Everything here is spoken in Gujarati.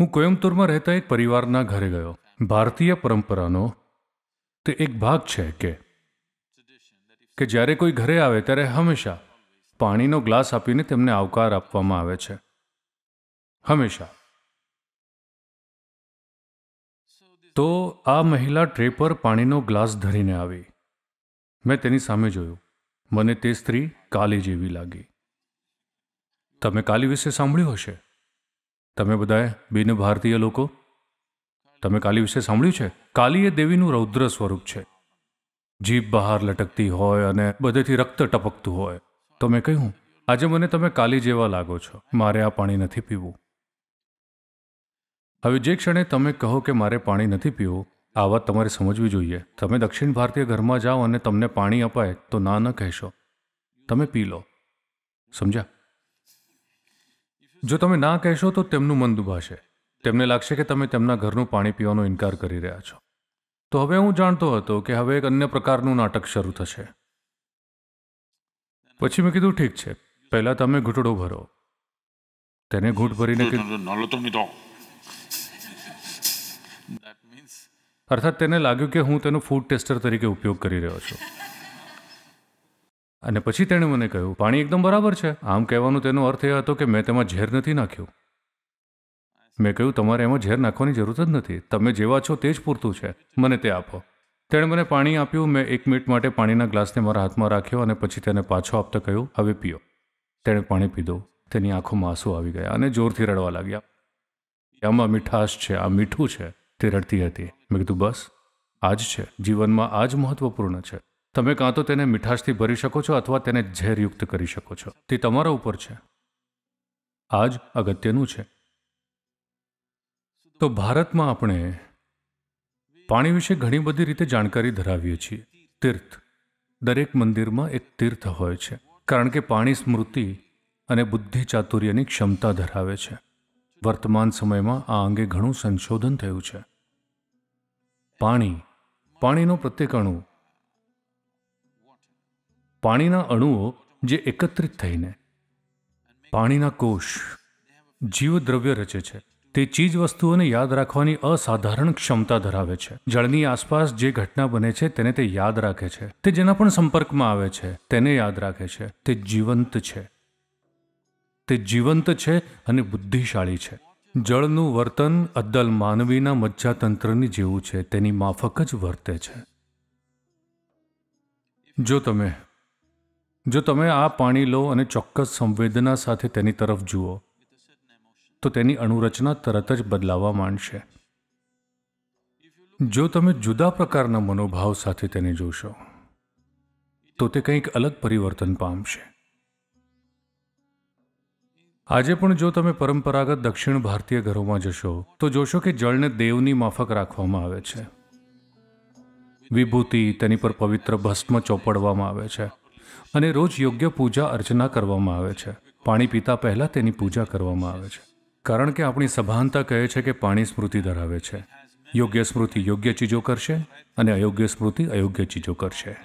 હું કોયમ્બતૂરમાં રહેતા એક પરિવારના ઘરે ગયો ભારતીય પરંપરાનો તે એક ભાગ છે કે કે જ્યારે કોઈ ઘરે આવે ત્યારે હંમેશા પાણીનો ગ્લાસ આપીને તેમને આવકાર આપવામાં આવે છે હંમેશા તો આ મહિલા ટ્રે પર પાણીનો ગ્લાસ ધરીને આવી મેં તેની સામે જોયું મને તે સ્ત્રી કાલી જેવી લાગી તમે કાલી વિશે સાંભળ્યું હશે તમે બધાએ બિન ભારતીય લોકો તમે કાલી વિશે સાંભળ્યું છે કાલી એ દેવીનું રૌદ્ર સ્વરૂપ છે જીભ બહાર લટકતી હોય અને બધેથી રક્ત ટપકતું હોય તો મેં કહ્યું આજે મને તમે કાલી જેવા લાગો છો મારે આ પાણી નથી પીવું હવે જે ક્ષણે તમે કહો કે મારે પાણી નથી પીવું આ વાત તમારે સમજવી જોઈએ તમે દક્ષિણ ભારતીય ઘરમાં જાઓ અને તમને પાણી અપાય તો ના ન કહેશો તમે પી લો સમજ્યા જો તમે ના કહેશો તો તેમનું મન દુભાશે તેમને લાગશે કે તમે તેમના ઘરનું પાણી પીવાનો ઇનકાર કરી રહ્યા છો તો હવે હું જાણતો હતો કે હવે એક અન્ય પ્રકારનું નાટક શરૂ થશે પછી મેં કીધું ઠીક છે પહેલા તમે ઘૂંટડો ભરો તેને ઘૂંટ ભરીને અર્થાત તેને લાગ્યું કે હું તેનો ફૂડ ટેસ્ટર તરીકે ઉપયોગ કરી રહ્યો છું અને પછી તેણે મને કહ્યું પાણી એકદમ બરાબર છે આમ કહેવાનો તેનો અર્થ એ હતો કે મેં તેમાં ઝેર નથી નાખ્યું મેં કહ્યું તમારે એમાં ઝેર નાખવાની જરૂરત જ નથી તમે જેવા છો તે જ પૂરતું છે મને તે આપો તેણે મને પાણી આપ્યું મેં એક મિનિટ માટે પાણીના ગ્લાસને મારા હાથમાં રાખ્યો અને પછી તેને પાછો આપતા કહ્યું હવે પીઓ તેણે પાણી પીધું તેની આંખોમાં આંસુ આવી ગયા અને જોરથી રડવા લાગ્યા આમાં મીઠાશ છે આ મીઠું છે તે રડતી હતી મેં કીધું બસ આ જ છે જીવનમાં આ જ મહત્વપૂર્ણ છે તમે કાં તો તેને મીઠાશથી ભરી શકો છો અથવા તેને ઝેરયુક્ત કરી શકો છો તે તમારા ઉપર છે આ જ અગત્યનું છે તો ભારતમાં આપણે પાણી વિશે ઘણી બધી રીતે જાણકારી ધરાવીએ છીએ તીર્થ દરેક મંદિરમાં એક તીર્થ હોય છે કારણ કે પાણી સ્મૃતિ અને બુદ્ધિ ચાતુર્યની ક્ષમતા ધરાવે છે વર્તમાન સમયમાં આ અંગે ઘણું સંશોધન થયું છે પાણી પાણીનો પ્રત્યેક અણુ પાણીના અણુઓ જે એકત્રિત થઈને પાણીના કોષ જીવદ્રવ્ય રચે છે તે ચીજ વસ્તુઓને યાદ રાખવાની અસાધારણ ક્ષમતા ધરાવે છે જળની આસપાસ જે ઘટના બને છે તેને તે યાદ રાખે છે તે જેના પણ સંપર્કમાં આવે છે તેને યાદ રાખે છે તે જીવંત છે તે જીવંત છે અને બુદ્ધિશાળી છે જળનું વર્તન અદ્દલ માનવીના મજ્જાતંત્રની જેવું છે તેની માફક જ વર્તે છે જો તમે જો તમે આ પાણી લો અને ચોક્કસ સંવેદના સાથે તેની તરફ જુઓ તો તેની અણુરચના તરત જ બદલાવા માંડશે જો તમે જુદા પ્રકારના મનોભાવ સાથે તેને જોશો તો તે કંઈક અલગ પરિવર્તન પામશે આજે પણ જો તમે પરંપરાગત દક્ષિણ ભારતીય ઘરોમાં જશો તો જોશો કે જળને દેવની માફક રાખવામાં આવે છે વિભૂતિ તેની પર પવિત્ર ભસ્મ ચોપડવામાં આવે છે અને રોજ યોગ્ય પૂજા અર્ચના કરવામાં આવે છે પાણી પીતા પહેલાં તેની પૂજા કરવામાં આવે છે કારણ કે આપણી સભાનતા કહે છે કે પાણી સ્મૃતિ ધરાવે છે યોગ્ય સ્મૃતિ યોગ્ય ચીજો કરશે અને અયોગ્ય સ્મૃતિ અયોગ્ય ચીજો કરશે